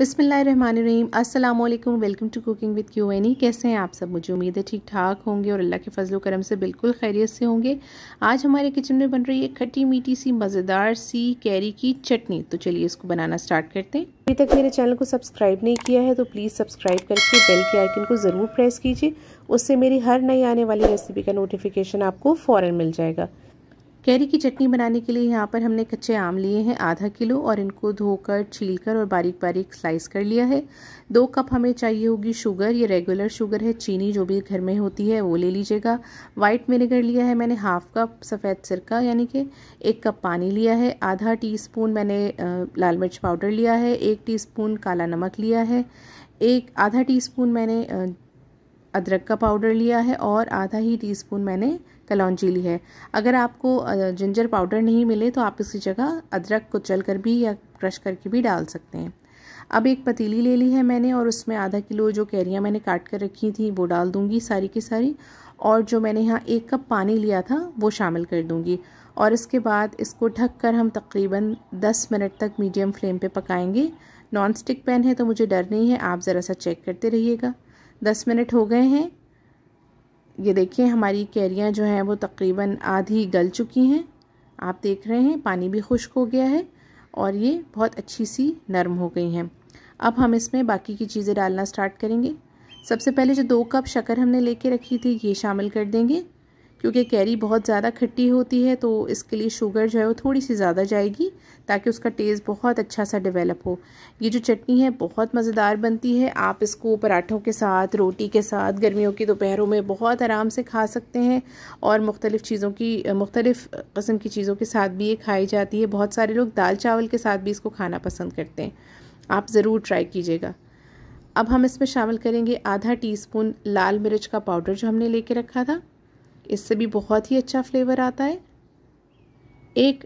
बसमीम अस्सलाम वालेकुम वेलकम टू कुकिंग विद क्यू एनी कैसे हैं आप सब मुझे उम्मीद है ठीक ठाक होंगे और अल्लाह के फजल करम से बिल्कुल खैरियत से होंगे आज हमारे किचन में बन रही है खट्टी मीठी सी मज़ेदार सी कैरी की चटनी तो चलिए इसको बनाना स्टार्ट करते हैं अभी तक मेरे चैनल को सब्सक्राइब नहीं किया है तो प्लीज़ सब्सक्राइब करके बेल के आइकन को ज़रूर प्रेस कीजिए उससे मेरी हर नई आने वाली रेसिपी का नोटिफिकेशन आपको फ़ौरन मिल जाएगा कैरी की चटनी बनाने के लिए यहाँ पर हमने कच्चे आम लिए हैं आधा किलो और इनको धोकर छीलकर और बारीक बारीक स्लाइस कर लिया है दो कप हमें चाहिए होगी शुगर ये रेगुलर शुगर है चीनी जो भी घर में होती है वो ले लीजिएगा वाइट विनेगर लिया है मैंने हाफ कप सफ़ेद सिरका यानी कि एक कप पानी लिया है आधा टी स्पून मैंने लाल मिर्च पाउडर लिया है एक टी स्पून काला नमक लिया है एक आधा टी स्पून मैंने अदरक का पाउडर लिया है और आधा ही टीस्पून मैंने कलौंजी ली है अगर आपको जिंजर पाउडर नहीं मिले तो आप इसी जगह अदरक को चल कर भी या क्रश करके भी डाल सकते हैं अब एक पतीली ले ली है मैंने और उसमें आधा किलो जो कैरियाँ मैंने काट कर रखी थी वो डाल दूँगी सारी की सारी और जो मैंने यहाँ एक कप पानी लिया था वो शामिल कर दूँगी और इसके बाद इसको ढक कर हम तकरीबन 10 मिनट तक मीडियम फ्लेम पे पकाएंगे नॉन स्टिक पैन है तो मुझे डर नहीं है आप ज़रा सा चेक करते रहिएगा दस मिनट हो गए हैं ये देखिए हमारी कैरियाँ जो हैं वो तकरीबन आधी गल चुकी हैं आप देख रहे हैं पानी भी खुश्क हो गया है और ये बहुत अच्छी सी नरम हो गई हैं अब हम इसमें बाकी की चीज़ें डालना स्टार्ट करेंगे सबसे पहले जो दो कप शक्कर हमने लेके रखी थी ये शामिल कर देंगे क्योंकि कैरी बहुत ज़्यादा खट्टी होती है तो इसके लिए शुगर जो है वो थोड़ी सी ज़्यादा जाएगी ताकि उसका टेस्ट बहुत अच्छा सा डेवलप हो ये जो चटनी है बहुत मज़ेदार बनती है आप इसको पराठों के साथ रोटी के साथ गर्मियों की दोपहरों में बहुत आराम से खा सकते हैं और मुख्तलिफ़ चीज़ों की मुख्तलिफ़ कस्म की चीज़ों के साथ भी ये खाई जाती है बहुत सारे लोग दाल चावल के साथ भी इसको खाना पसंद करते हैं आप ज़रूर ट्राई कीजिएगा अब हम इसमें शामिल करेंगे आधा टीस्पून लाल मिर्च का पाउडर जो हमने लेके रखा था इससे भी बहुत ही अच्छा फ्लेवर आता है एक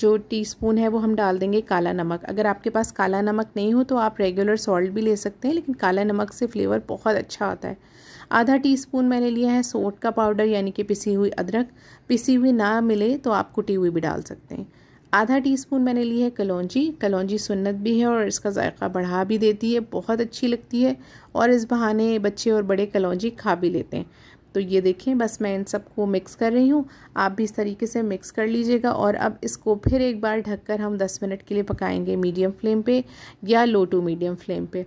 जो टीस्पून है वो हम डाल देंगे काला नमक अगर आपके पास काला नमक नहीं हो तो आप रेगुलर सॉल्ट भी ले सकते हैं लेकिन काला नमक से फ्लेवर बहुत अच्छा आता है आधा टीस्पून मैंने लिया है सोट का पाउडर यानी कि पिसी हुई अदरक पिसी हुई ना मिले तो आप कुटी हुई भी डाल सकते हैं आधा टीस्पून मैंने ली है कलौजी कलौजी सुन्नत भी है और इसका जायका बढ़ा भी देती है बहुत अच्छी लगती है और इस बहाने बच्चे और बड़े कलौजी खा भी लेते हैं तो ये देखें बस मैं इन सबको मिक्स कर रही हूँ आप भी इस तरीके से मिक्स कर लीजिएगा और अब इसको फिर एक बार ढककर हम 10 मिनट के लिए पकाएंगे मीडियम फ्लेम पे या लो टू मीडियम फ्लेम पे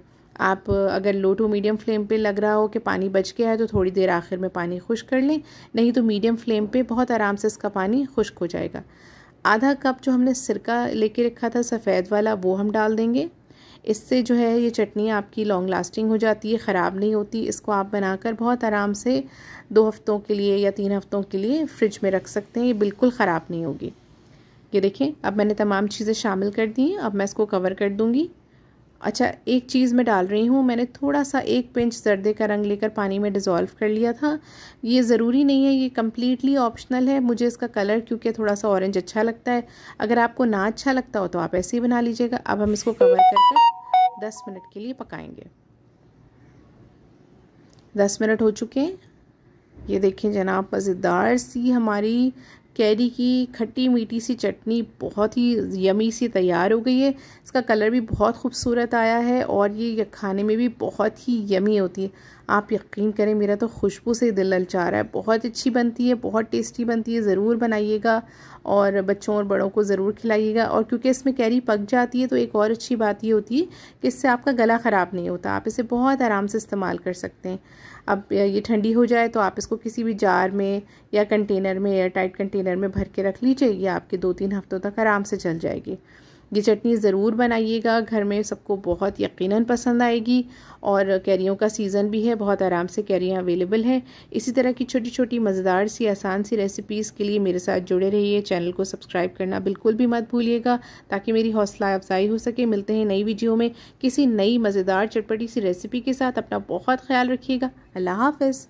आप अगर लो टू मीडियम फ्लेम पे लग रहा हो कि पानी बच गया है तो थोड़ी देर आखिर में पानी खुश कर लें नहीं तो मीडियम फ्लेम पर बहुत आराम से इसका पानी खुश्क हो जाएगा आधा कप जो हमने सिरका लेके रखा था सफ़ेद वाला वो हम डाल देंगे इससे जो है ये चटनी आपकी लॉन्ग लास्टिंग हो जाती है ख़राब नहीं होती इसको आप बनाकर बहुत आराम से दो हफ्तों के लिए या तीन हफ्तों के लिए फ्रिज में रख सकते हैं ये बिल्कुल ख़राब नहीं होगी ये देखें अब मैंने तमाम चीज़ें शामिल कर दी हैं अब मैं इसको कवर कर दूँगी अच्छा एक चीज़ मैं डाल रही हूँ मैंने थोड़ा सा एक पिंच जर्दे का रंग लेकर पानी में डिज़ोल्व कर लिया था ये ज़रूरी नहीं है ये कम्प्लीटली ऑप्शनल है मुझे इसका कलर क्योंकि थोड़ा सा ऑरेंज अच्छा लगता है अगर आपको ना अच्छा लगता हो तो आप ऐसे ही बना लीजिएगा अब हम इसको कवर करके 10 मिनट के लिए पकाएंगे 10 मिनट हो चुके हैं ये देखें जनाब मज़ेदार सी हमारी कैरी की खट्टी मीठी सी चटनी बहुत ही यमी सी तैयार हो गई है इसका कलर भी बहुत खूबसूरत आया है और ये खाने में भी बहुत ही यमी होती है आप यकीन करें मेरा तो खुशबू से दिल ललचा रहा है बहुत अच्छी बनती है बहुत टेस्टी बनती है ज़रूर बनाइएगा और बच्चों और बड़ों को ज़रूर खिलाइएगा और क्योंकि इसमें कैरी पक जाती है तो एक और अच्छी बात ये होती है कि इससे आपका गला ख़राब नहीं होता आप इसे बहुत आराम से इस्तेमाल कर सकते हैं अब ये ठंडी हो जाए तो आप इसको किसी भी जार में या कंटेनर में एयर टाइट कंटेनर में भर के रख लीजिए ये आपके दो तीन हफ्तों तक आराम से चल जाएगी ये चटनी ज़रूर बनाइएगा घर में सबको बहुत यकीनन पसंद आएगी और कैरियों का सीज़न भी है बहुत आराम से कैरियाँ अवेलेबल हैं इसी तरह की छोटी छोटी मज़ेदार सी आसान सी रेसिपीज़ के लिए मेरे साथ जुड़े रहिए चैनल को सब्सक्राइब करना बिल्कुल भी मत भूलिएगा ताकि मेरी हौसला अफजाई हो सके मिलते हैं नई वीडियो में किसी नई मज़ेदार चटपटी सी रेसिपी के साथ अपना बहुत ख्याल रखिएगा अल्लाह हाफिज़